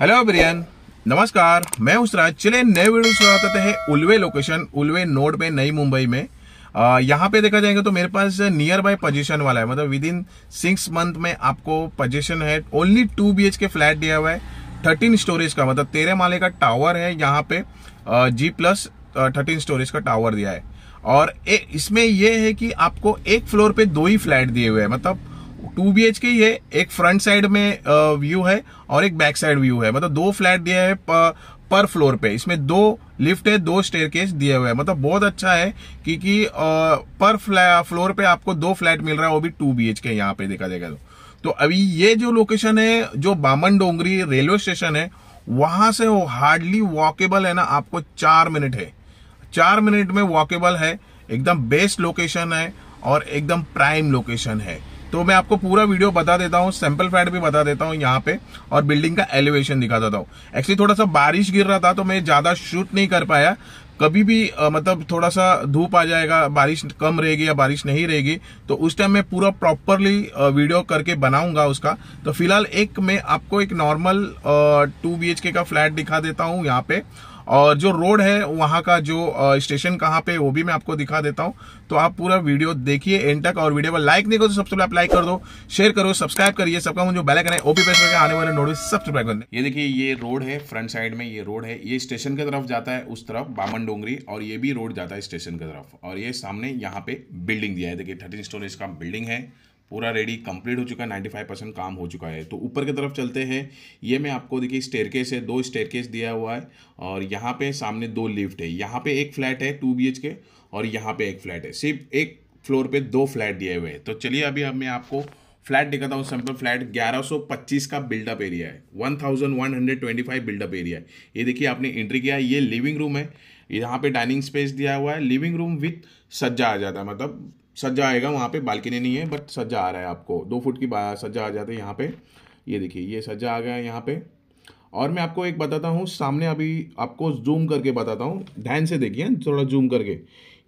hello Brian नमस्कार मैं उसराज चले नए वीडियो बताते है उल्वे लोकेशन उल्वे नोड पे नई मुंबई में आ, यहाँ पे देखा जाएगा तो मेरे पास नियर बाय पोजीशन वाला है मतलब विद इन सिक्स मंथ में आपको पोजीशन है only two B K flat दिया हुआ है थर्टीन स्टोरेज का मतलब तेरह माले का टावर है यहाँ पे जी प्लस थर्टीन स्टोरेज का टावर दिया है और ए, इसमें यह है कि आपको एक फ्लोर पे दो ही फ्लैट दिए हुए हैं मतलब टू बी एच के ही है एक फ्रंट साइड में व्यू है और एक बैक साइड व्यू है मतलब दो फ्लैट दिया है पर फ्लोर पे इसमें दो लिफ्ट है दो स्टेयरकेस दिए हुए हैं मतलब बहुत अच्छा है क्योंकि पर फ्लोर पे आपको दो फ्लैट मिल रहा है वो भी टू बी एच के यहाँ पे देखा जाएगा तो तो अभी ये जो लोकेशन है जो बामन डोंगरी रेलवे स्टेशन है वहां से वो हार्डली वॉकेबल है ना आपको चार मिनट है चार मिनट में वॉकेबल है एकदम बेस्ट लोकेशन है और एकदम प्राइम लोकेशन है तो मैं आपको पूरा वीडियो बता देता हूँ सैंपल फ्लैट भी बता देता हूँ यहाँ पे और बिल्डिंग का एलिवेशन दिखा देता हूँ एक्चुअली थोड़ा सा बारिश गिर रहा था तो मैं ज्यादा शूट नहीं कर पाया कभी भी आ, मतलब थोड़ा सा धूप आ जाएगा बारिश कम रहेगी या बारिश नहीं रहेगी तो उस टाइम मैं पूरा प्रॉपरली वीडियो करके बनाऊंगा उसका तो फिलहाल एक मैं आपको एक नॉर्मल टू बी का फ्लैट दिखा देता हूँ यहाँ पे और जो रोड है वहां का जो स्टेशन कहाँ पे वो भी मैं आपको दिखा देता हूँ तो आप पूरा वीडियो देखिए एंड तक और वीडियो पर लाइक नहीं करो तो सबसे पहले आप लाइक कर दो शेयर करो सब्सक्राइब करिए सबका मुझे बैलक है ओपी प्रेस आने वाले नोटिस सब्सक्राइब करने ये देखिए ये रोड है फ्रंट साइड में ये रोड है ये स्टेशन की तरफ जाता है उस तरफ बामन डोंगरी और ये भी रोड जाता है स्टेशन की तरफ और ये सामने यहाँ पे बिल्डिंग दिया है देखिए थर्टीन स्टोरेज का बिल्डिंग है पूरा रेडी कंप्लीट हो चुका है नाइन्टी फाइव परसेंट काम हो चुका है तो ऊपर की तरफ चलते हैं ये मैं आपको देखिए स्टेयरकेस है दो स्टेयरकेस दिया हुआ है और यहाँ पे सामने दो लिफ्ट है यहाँ पे एक फ्लैट है टू बी के और यहाँ पे एक फ्लैट है सिर्फ एक फ्लोर पे दो फ्लैट दिए हुए हैं तो चलिए अभी अब मैं आपको फ्लैट दिखाता हूँ सिंपल फ्लैट 1125 का बिल्डअप एरिया है 1125 बिल्डअप एरिया है ये देखिए आपने एंट्री किया ये लिविंग रूम है यहाँ पे डाइनिंग स्पेस दिया हुआ है लिविंग रूम विथ सज्जा आ जाता है मतलब सज्जा आएगा वहाँ पे बालकनी नहीं है बट सज्जा आ रहा है आपको दो फुट की सज्जा आ जाता है यहाँ पे ये देखिए ये सज्जा आ गया है यहाँ पे और मैं आपको एक बताता हूँ सामने अभी आपको जूम करके बताता हूँ ध्यान से देखिए हाँ, थोड़ा जूम करके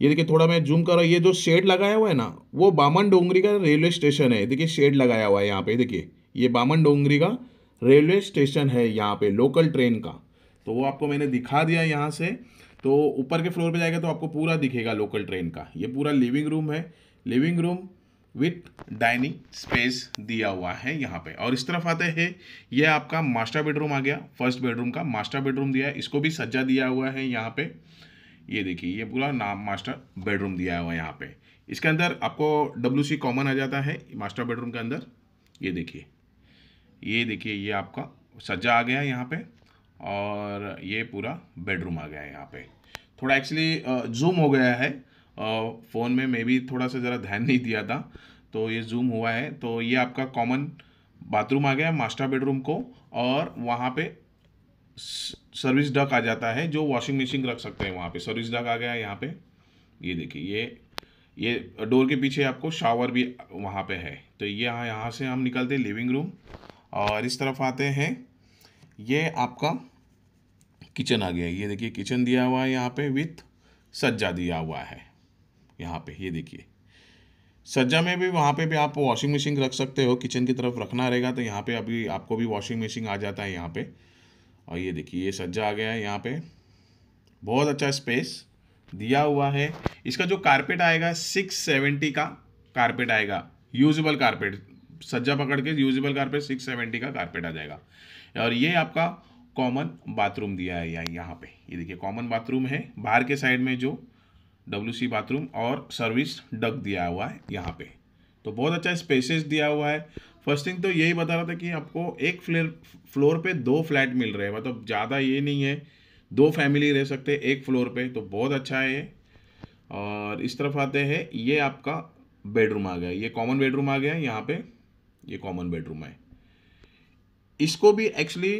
ये देखिए थोड़ा मैं जूम कर रहा हूँ ये जो शेड लगाया हुआ है ना वो बामन डोंगरी का रेलवे स्टेशन है देखिए शेड लगाया हुआ है यहाँ पे देखिए ये बामन डोंगरी का रेलवे स्टेशन है यहाँ पे लोकल ट्रेन का तो वो आपको मैंने दिखा दिया यहाँ से तो ऊपर के फ्लोर पे जाएगा तो आपको पूरा दिखेगा लोकल ट्रेन का ये पूरा लिविंग रूम है living room with dining space दिया हुआ है यहाँ पे और इस तरफ आते हैं यह आपका मास्टर बेडरूम आ गया फर्स्ट बेडरूम का मास्टर बेडरूम दिया है इसको भी सज्जा दिया हुआ है यहाँ पे ये देखिए ये पूरा नाम मास्टर बेडरूम दिया हुआ है यहाँ पे इसके अंदर आपको डब्ल्यू सी कॉमन आ जाता है मास्टर बेडरूम के अंदर ये देखिए ये देखिए ये आपका सज्जा आ गया यहाँ पर और ये पूरा बेडरूम आ गया है यहाँ पे थोड़ा एक्चुअली जूम हो गया है फ़ोन में मे भी थोड़ा सा ज़रा ध्यान नहीं दिया था तो ये जूम हुआ है तो ये आपका कॉमन बाथरूम आ गया मास्टर बेडरूम को और वहाँ पे सर्विस डक आ जाता है जो वॉशिंग मशीन रख सकते हैं वहाँ पे सर्विस डक आ गया यहाँ पे ये देखिए ये ये डोर के पीछे आपको शावर भी वहाँ पे है तो ये यहाँ यहाँ से हम निकलते हैं लिविंग रूम और इस तरफ आते हैं ये आपका किचन आ गया ये देखिए किचन दिया हुआ है यहाँ पे विथ सज्जा दिया हुआ है यहाँ पे ये देखिए सज्जा में भी वहाँ पे भी आप वॉशिंग मशीन रख सकते हो किचन की तरफ रखना रहेगा तो यहाँ पे अभी आपको भी वॉशिंग मशीन आ जाता है यहाँ पे और ये देखिए ये सज्जा आ गया है यहाँ पे बहुत अच्छा स्पेस दिया हुआ है इसका जो कारपेट आएगा सिक्स सेवेंटी का कारपेट आएगा यूजेबल कारपेट सज्जा पकड़ के यूजेबल कारपेट सिक्स सेवेंटी का कारपेट आ जाएगा और ये आपका कॉमन बाथरूम दिया है या यहाँ पे ये देखिए कॉमन बाथरूम है बाहर के साइड में जो डब्ल्यू बाथरूम और सर्विस डक दिया हुआ है यहाँ पे तो बहुत अच्छा स्पेसेस दिया हुआ है फर्स्ट थिंग तो यही बता रहा था कि आपको एक फ्लोर फ्लोर पे दो फ्लैट मिल रहे हैं मतलब तो ज़्यादा ये नहीं है दो फैमिली रह सकते हैं एक फ्लोर पे तो बहुत अच्छा है ये और इस तरफ आते हैं ये आपका बेडरूम आ गया ये कॉमन बेडरूम आ गया यहाँ पर ये कॉमन बेडरूम है इसको भी एक्चुअली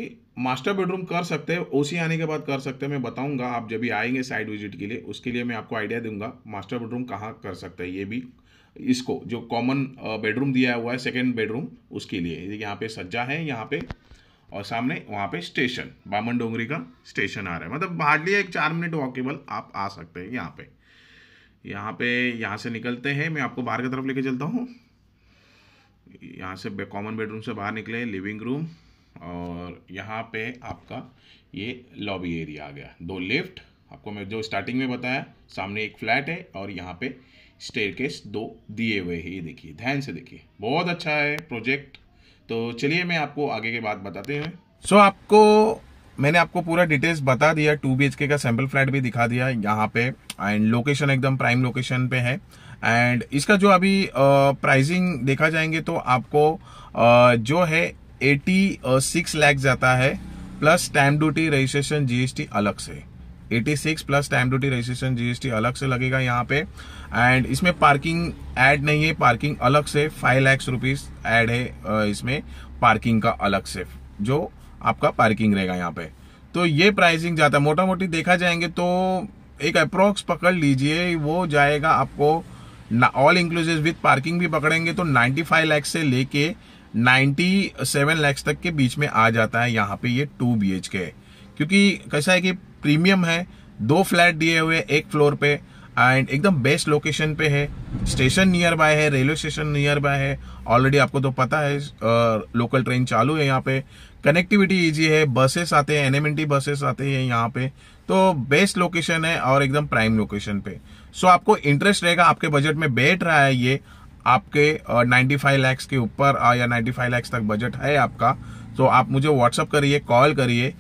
मास्टर बेडरूम कर सकते हैं ओसी आने के बाद कर सकते हैं मैं बताऊंगा आप जब भी आएंगे साइड विजिट के लिए उसके लिए मैं आपको आइडिया दूंगा मास्टर बेडरूम कहाँ कर सकते हैं ये भी इसको जो कॉमन बेडरूम दिया हुआ है सेकेंड बेडरूम उसके लिए यहाँ पे सज्जा है यहाँ पे और सामने वहाँ पे स्टेशन बामन डोंगरी का स्टेशन आ रहा है मतलब हार्डली एक चार मिनट वॉकेबल आप आ सकते हैं यहाँ पे यहाँ पे यहाँ से निकलते हैं मैं आपको बाहर की तरफ लेके चलता हूँ यहाँ से कॉमन बेडरूम से बाहर निकले लिविंग रूम और यहाँ पे आपका ये लॉबी एरिया आ गया दो लिफ्ट आपको मैं जो स्टार्टिंग में बताया सामने एक फ्लैट है और यहाँ पे स्टेयरकेस दो दिए हुए हैं ये देखिए ध्यान से देखिए बहुत अच्छा है प्रोजेक्ट तो चलिए मैं आपको आगे के बाद बताते हैं सो so, आपको मैंने आपको पूरा डिटेल्स बता दिया टू बी का सैम्पल फ्लैट भी दिखा दिया यहाँ पे एंड लोकेशन एकदम प्राइम लोकेशन पे है एंड इसका जो अभी प्राइसिंग देखा जाएंगे तो आपको आ, जो है एटी सिक्स लैख जाता है plus time duty registration GST अलग से 86 plus time duty registration GST अलग से लगेगा यहाँ पे एंड इसमें पार्किंग ऐड नहीं है पार्किंग अलग से फाइव लैक्स रुपीज ऐड है इसमें पार्किंग का अलग से जो आपका पार्किंग रहेगा यहाँ पे तो ये प्राइसिंग जाता है मोटा मोटी देखा जाएंगे तो एक अप्रोक्स पकड़ लीजिए वो जाएगा आपको ऑल इंक्लूसिव विथ पार्किंग भी पकड़ेंगे तो नाइन्टी फाइव से लेके 97 लाख तक के बीच में आ जाता है यहाँ पे ये टू बी एच के है क्योंकि कैसा है कि प्रीमियम है दो फ्लैट दिए हुए एक फ्लोर पे एंड एकदम बेस्ट लोकेशन पे है स्टेशन नियर बाय है रेलवे स्टेशन नियर बाय है ऑलरेडी आपको तो पता है लोकल ट्रेन चालू है यहाँ पे कनेक्टिविटी इजी है बसेस आते हैं एनएमएनटी बसेस आते हैं यहाँ पे तो बेस्ट लोकेशन है और एकदम प्राइम लोकेशन पे सो so, आपको इंटरेस्ट रहेगा आपके बजट में बैठ रहा है ये आपके नाइन्टी फाइव लैक्स के ऊपर या नाइन्टी फाइव लैक्स तक बजट है आपका तो आप मुझे व्हाट्सअप करिए कॉल करिए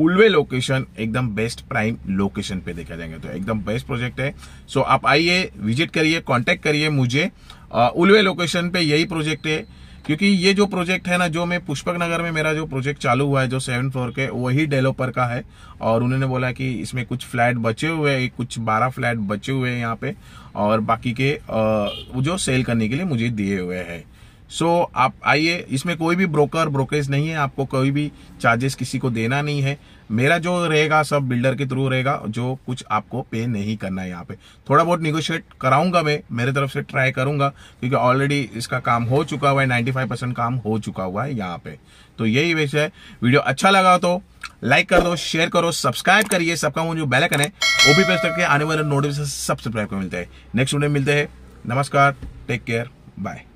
उल्वे लोकेशन एकदम बेस्ट प्राइम लोकेशन पे देखा जाएंगे तो एकदम बेस्ट प्रोजेक्ट है सो आप आइए विजिट करिए कॉन्टेक्ट करिए मुझे उल्वे लोकेशन पे यही प्रोजेक्ट है क्योंकि ये जो प्रोजेक्ट है ना जो मैं पुष्पक नगर में मेरा जो प्रोजेक्ट चालू हुआ है जो सेवन फ्लोर के वही डेवलपर का है और उन्होंने बोला कि इसमें कुछ फ्लैट बचे हुए हैं कुछ बारह फ्लैट बचे हुए हैं यहाँ पे और बाकी के जो सेल करने के लिए मुझे दिए हुए है सो so, आप आइए इसमें कोई भी ब्रोकर ब्रोकरेज नहीं है आपको कोई भी चार्जेस किसी को देना नहीं है मेरा जो रहेगा सब बिल्डर के थ्रू रहेगा जो कुछ आपको पे नहीं करना है यहाँ पे थोड़ा बहुत निगोशिएट कराऊंगा मैं मेरे तरफ से ट्राई करूंगा क्योंकि ऑलरेडी इसका काम हो चुका हुआ है नाइन्टी फाइव परसेंट काम हो चुका हुआ है यहाँ पे तो यही विषय है वीडियो अच्छा लगा तो लाइक कर दो शेयर करो सब्सक्राइब करिए सबका जो बेलकन है वो भी प्रेस करके आने वाले नोटिफिकेशन सब्सक्राइब कर मिलते हैं नेक्स्ट वीडियो मिलते हैं नमस्कार टेक केयर बाय